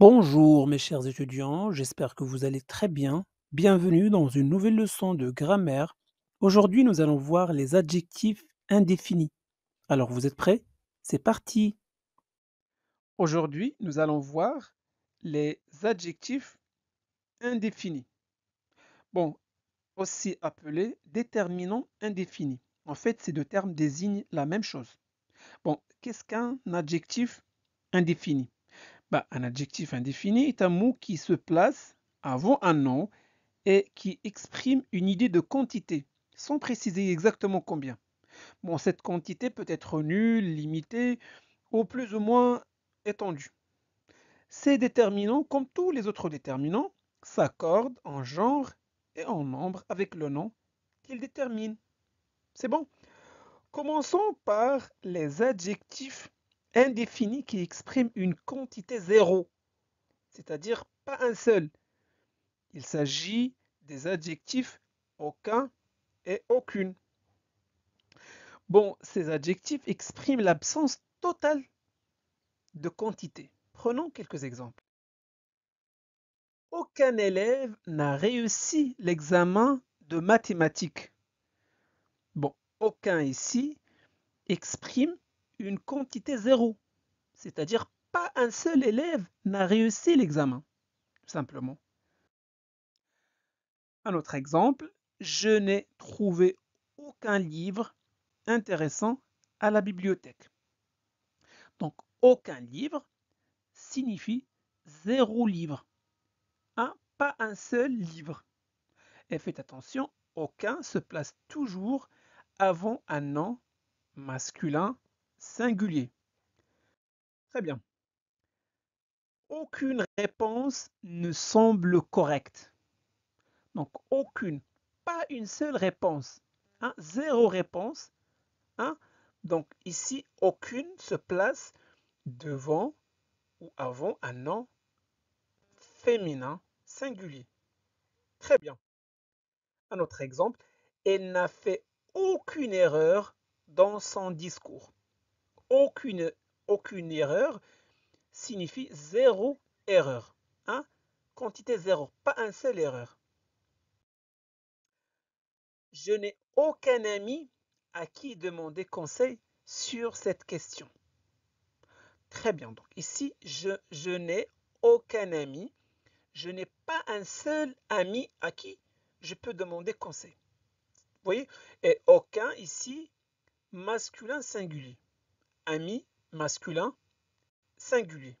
Bonjour mes chers étudiants, j'espère que vous allez très bien. Bienvenue dans une nouvelle leçon de grammaire. Aujourd'hui nous allons voir les adjectifs indéfinis. Alors vous êtes prêts C'est parti Aujourd'hui nous allons voir les adjectifs indéfinis. Bon, aussi appelés déterminants indéfinis. En fait, ces deux termes désignent la même chose. Bon, qu'est-ce qu'un adjectif indéfini bah, un adjectif indéfini est un mot qui se place avant un nom et qui exprime une idée de quantité, sans préciser exactement combien. Bon, cette quantité peut être nulle, limitée ou plus ou moins étendue. Ces déterminants, comme tous les autres déterminants, s'accordent en genre et en nombre avec le nom qu'ils déterminent. C'est bon. Commençons par les adjectifs Indéfini qui exprime une quantité zéro, c'est-à-dire pas un seul. Il s'agit des adjectifs aucun et aucune. Bon, ces adjectifs expriment l'absence totale de quantité. Prenons quelques exemples. Aucun élève n'a réussi l'examen de mathématiques. Bon, aucun ici exprime une quantité zéro, c'est-à-dire pas un seul élève n'a réussi l'examen, tout simplement. Un autre exemple, je n'ai trouvé aucun livre intéressant à la bibliothèque. Donc, aucun livre signifie zéro livre. Un, Pas un seul livre. Et faites attention, aucun se place toujours avant un nom masculin singulier. Très bien. Aucune réponse ne semble correcte. Donc aucune, pas une seule réponse. Hein, zéro réponse. Hein. Donc ici, aucune se place devant ou avant un nom féminin singulier. Très bien. Un autre exemple, elle n'a fait aucune erreur dans son discours aucune, aucune erreur signifie zéro erreur. Hein? Quantité zéro, pas un seul erreur. Je n'ai aucun ami à qui demander conseil sur cette question. Très bien, donc ici, je, je n'ai aucun ami. Je n'ai pas un seul ami à qui je peux demander conseil. Vous voyez Et aucun ici, masculin singulier ami masculin singulier.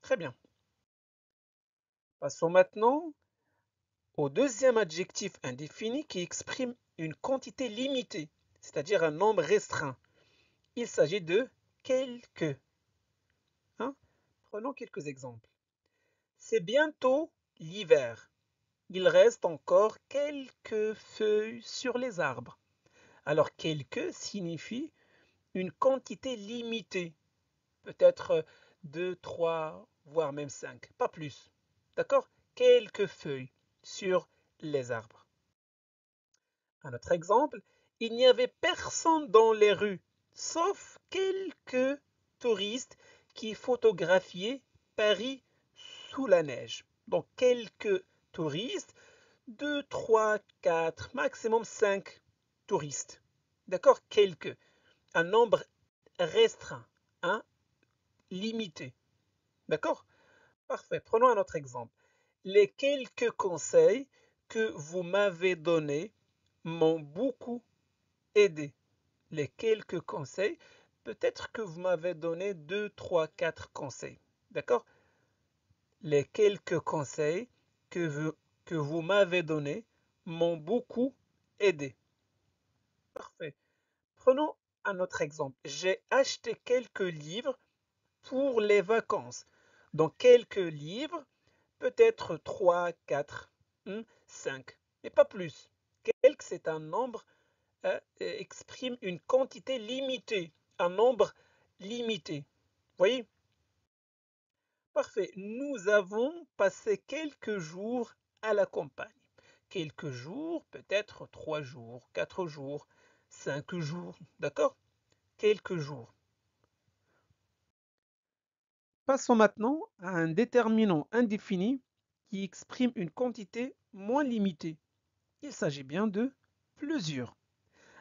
Très bien. Passons maintenant au deuxième adjectif indéfini qui exprime une quantité limitée, c'est-à-dire un nombre restreint. Il s'agit de quelques. Hein? Prenons quelques exemples. C'est bientôt l'hiver. Il reste encore quelques feuilles sur les arbres. Alors quelques signifie une quantité limitée, peut-être 2, euh, 3, voire même 5, pas plus. D'accord Quelques feuilles sur les arbres. Un autre exemple, il n'y avait personne dans les rues, sauf quelques touristes qui photographiaient Paris sous la neige. Donc quelques touristes, 2, 3, 4, maximum 5 touristes. D'accord Quelques un nombre restreint, un, hein, limité. D'accord Parfait. Prenons un autre exemple. Les quelques conseils que vous m'avez donnés m'ont beaucoup aidé. Les quelques conseils, peut-être que vous m'avez donné deux, trois, quatre conseils. D'accord Les quelques conseils que vous, que vous m'avez donnés m'ont beaucoup aidé. Parfait. Prenons un autre exemple. J'ai acheté quelques livres pour les vacances. Donc quelques livres, peut-être 3, 4, 5, mais pas plus. Quelques, c'est un nombre, euh, exprime une quantité limitée, un nombre limité. Voyez Parfait. Nous avons passé quelques jours à la campagne. Quelques jours, peut-être trois jours, quatre jours cinq jours, d'accord Quelques jours. Passons maintenant à un déterminant indéfini qui exprime une quantité moins limitée. Il s'agit bien de plusieurs.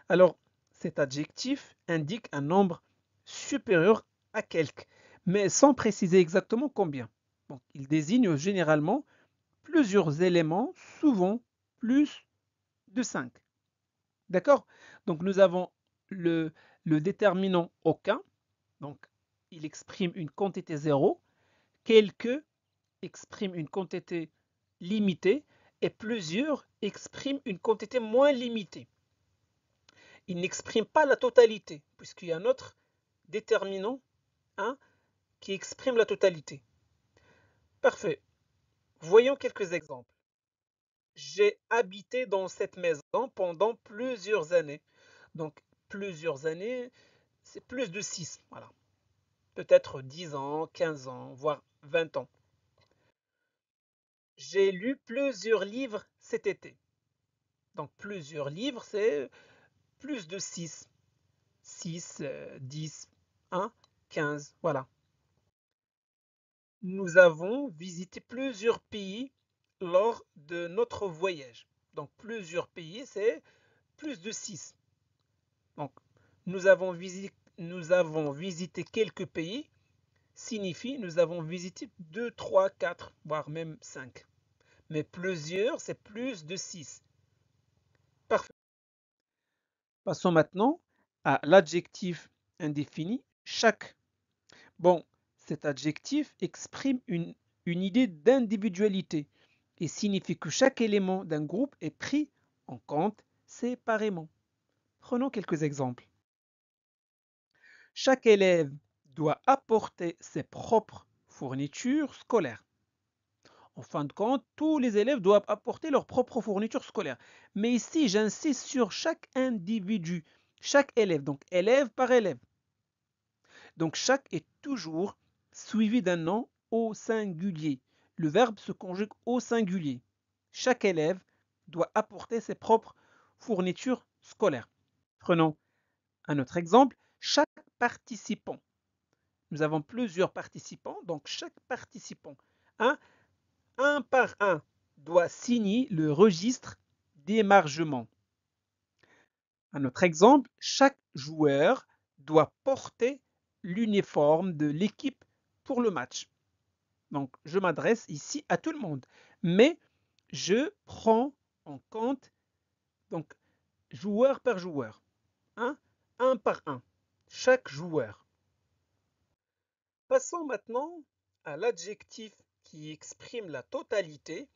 Alors, cet adjectif indique un nombre supérieur à quelques, mais sans préciser exactement combien. Donc, il désigne généralement plusieurs éléments, souvent plus de 5. D'accord donc nous avons le, déterminant aucun, donc il exprime une quantité zéro, « quelques exprime une quantité limitée et plusieurs expriment une quantité moins limitée. Il n'exprime pas la totalité, puisqu'il y a un autre déterminant hein, qui exprime la totalité. Parfait. Voyons quelques exemples. J'ai habité dans cette maison pendant plusieurs années. Donc plusieurs années, c'est plus de 6, voilà. Peut-être 10 ans, 15 ans, voire 20 ans. J'ai lu plusieurs livres cet été. Donc plusieurs livres, c'est plus de 6. 6, 10, 1, 15, voilà. Nous avons visité plusieurs pays lors de notre voyage. Donc plusieurs pays, c'est plus de 6. Donc, nous avons, visité, quelques pays signifie nous avons visité 2, 3, 4, voire même 5. Mais plusieurs, c'est plus de 6. Parfait. Passons maintenant à l'adjectif indéfini, chaque. Bon, cet adjectif exprime une idée d'individualité et signifie que chaque élément d'un groupe est pris en compte séparément. Prenons quelques exemples. Chaque élève doit apporter ses propres fournitures scolaires. En fin de compte, tous les élèves doivent apporter leurs propres fournitures scolaires. Mais ici, j'insiste sur chaque individu, chaque élève, donc élève par élève. Donc chaque est toujours suivi d'un nom au singulier. Le verbe se conjugue au singulier. Chaque élève doit apporter ses propres fournitures scolaires. Prenons un autre exemple, chaque participant. Nous avons plusieurs participants, donc chaque participant, un par un, doit signer le registre d'émargement. Un autre exemple, chaque joueur doit porter l'uniforme de l'équipe pour le match. Donc, je m'adresse ici à tout le monde. Mais je prends en compte, donc, joueur par joueur un par un, chaque joueur. Passons maintenant à l'adjectif qui exprime la totalité.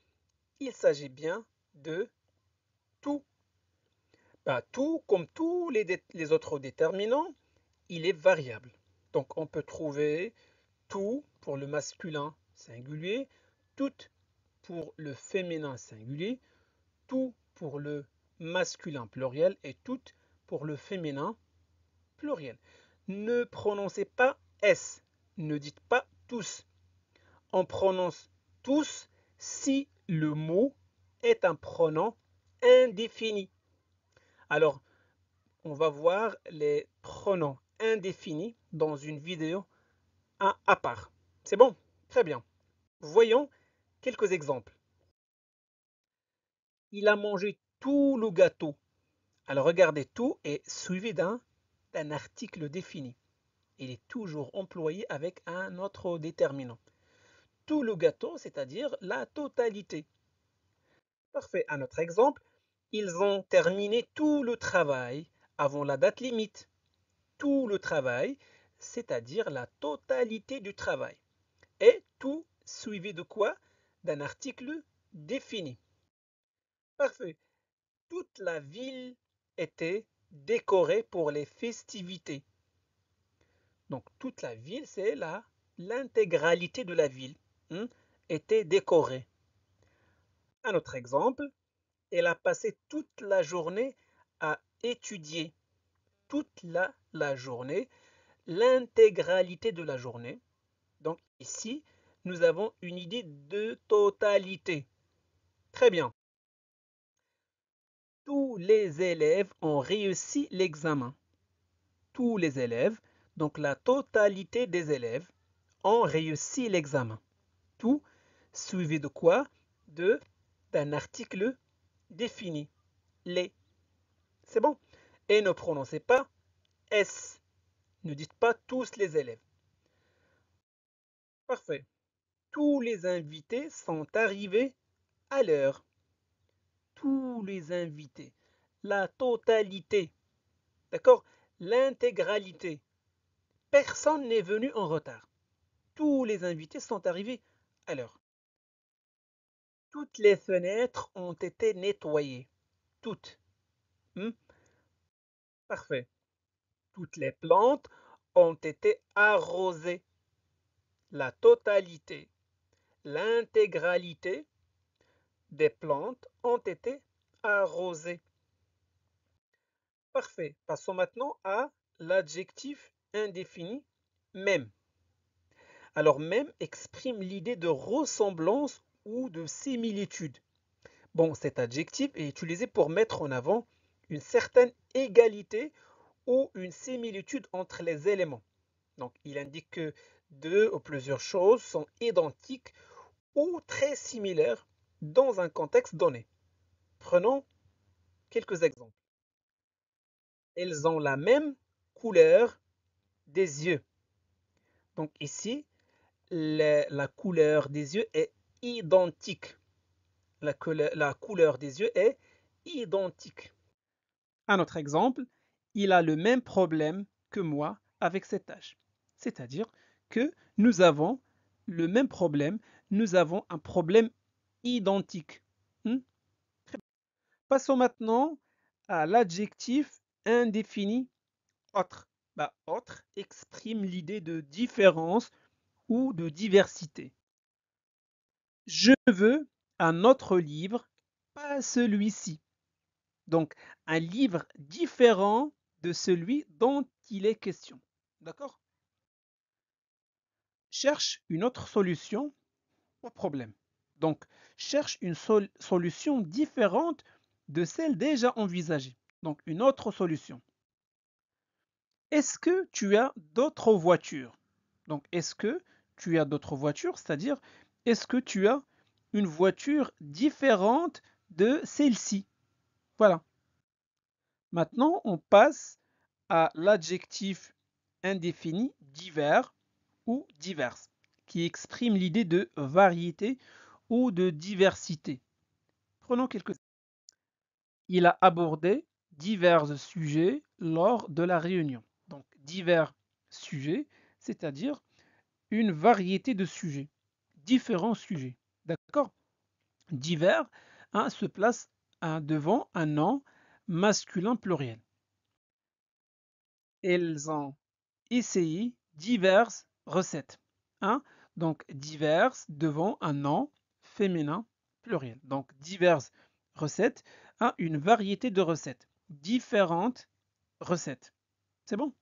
Il s'agit bien de tout. Bah, tout, comme tous les, autres déterminants, il est variable. Donc on peut trouver tout pour le masculin singulier, tout » pour le féminin singulier, tout pour le masculin pluriel et tout » pour le féminin pluriel. Ne prononcez pas S. Ne dites pas tous. On prononce tous si le mot est un pronom indéfini. Alors, on va voir les pronoms indéfinis dans une vidéo à part. C'est bon Très bien. Voyons quelques exemples. Il a mangé tout le gâteau. Alors regardez tout est suivi d'un article défini. Il est toujours employé avec un autre déterminant. Tout le gâteau, c'est-à-dire la totalité. Parfait. Un autre exemple. Ils ont terminé tout le travail avant la date limite. Tout le travail, c'est-à-dire la totalité du travail. Et tout suivi de quoi D'un article défini. Parfait. Toute la ville était décorée pour les festivités. Donc toute la ville, c'est là l'intégralité de la ville hein, était décorée. Un autre exemple, elle a passé toute la journée à étudier, toute la journée, l'intégralité de la journée. Donc ici, nous avons une idée de totalité. Très bien tous les élèves ont réussi l'examen. Tous les élèves, donc la totalité des élèves, ont réussi l'examen. Tout suivi de quoi De d'un article défini. Les. C'est bon. Et ne prononcez pas S. Ne dites pas tous les élèves. Parfait. Tous les invités sont arrivés à l'heure tous les invités, la totalité, d'accord L'intégralité. Personne n'est venu en retard. Tous les invités sont arrivés à l'heure. Toutes les fenêtres ont été nettoyées. Toutes. Hmm? Parfait. Toutes les plantes ont été arrosées. La totalité. L'intégralité des plantes ont été arrosées. Parfait. Passons maintenant à l'adjectif indéfini même. Alors même exprime l'idée de ressemblance ou de similitude. Bon, cet adjectif est utilisé pour mettre en avant une certaine égalité ou une similitude entre les éléments. Donc, il indique que deux ou plusieurs choses sont identiques ou très similaires dans un contexte donné. Prenons quelques exemples. Elles ont la même couleur des yeux. Donc ici, la, couleur des yeux est identique. La, la couleur des yeux est identique. Un autre exemple, il a le même problème que moi avec cette tâche. C'est-à-dire que nous avons le même problème, nous avons un problème identique. Hmm? Passons maintenant à l'adjectif indéfini autre. Bah, autre exprime l'idée de différence ou de diversité. Je veux un autre livre, pas celui-ci. Donc un livre différent de celui dont il est question. D'accord Cherche une autre solution au problème. Donc, cherche une solution différente de celle déjà envisagée. Donc, une autre solution. Est-ce que tu as d'autres voitures Donc, est-ce que tu as d'autres voitures C'est-à-dire, est-ce que tu as une voiture différente de celle-ci Voilà. Maintenant, on passe à l'adjectif indéfini divers ou diverse, qui exprime l'idée de variété ou de diversité. Prenons quelques Il a abordé divers sujets lors de la réunion. Donc divers sujets, c'est-à-dire une variété de sujets, différents sujets. D'accord Divers hein, se place un hein, devant un nom masculin pluriel. Elles ont essayé diverses recettes. Hein Donc diverses devant un nom féminin pluriel. Donc diverses recettes à hein, une variété de recettes. Différentes recettes. C'est bon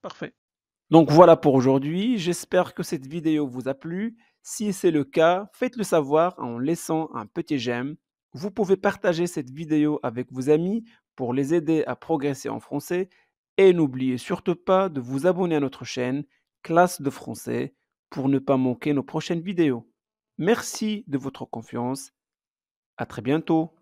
Parfait. Donc voilà pour aujourd'hui. J'espère que cette vidéo vous a plu. Si c'est le cas, faites-le savoir en laissant un petit j'aime. Vous pouvez partager cette vidéo avec vos amis pour les aider à progresser en français. Et n'oubliez surtout pas de vous abonner à notre chaîne Classe de français pour ne pas manquer nos prochaines vidéos. Merci de votre confiance. À très bientôt.